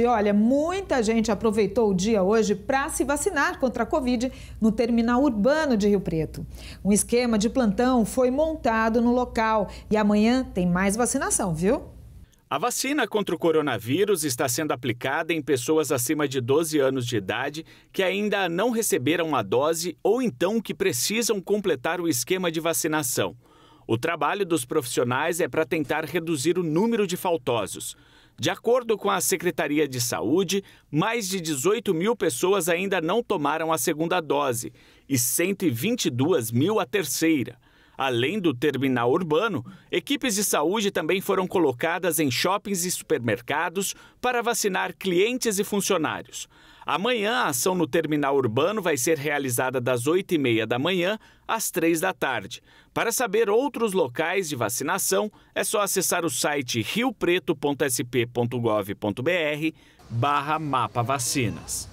E olha, muita gente aproveitou o dia hoje para se vacinar contra a Covid no terminal urbano de Rio Preto. Um esquema de plantão foi montado no local e amanhã tem mais vacinação, viu? A vacina contra o coronavírus está sendo aplicada em pessoas acima de 12 anos de idade que ainda não receberam a dose ou então que precisam completar o esquema de vacinação. O trabalho dos profissionais é para tentar reduzir o número de faltosos. De acordo com a Secretaria de Saúde, mais de 18 mil pessoas ainda não tomaram a segunda dose e 122 mil a terceira. Além do terminal urbano, equipes de saúde também foram colocadas em shoppings e supermercados para vacinar clientes e funcionários. Amanhã, a ação no terminal urbano vai ser realizada das 8h30 da manhã às 3 da tarde. Para saber outros locais de vacinação, é só acessar o site riopreto.sp.gov.br barra mapa vacinas.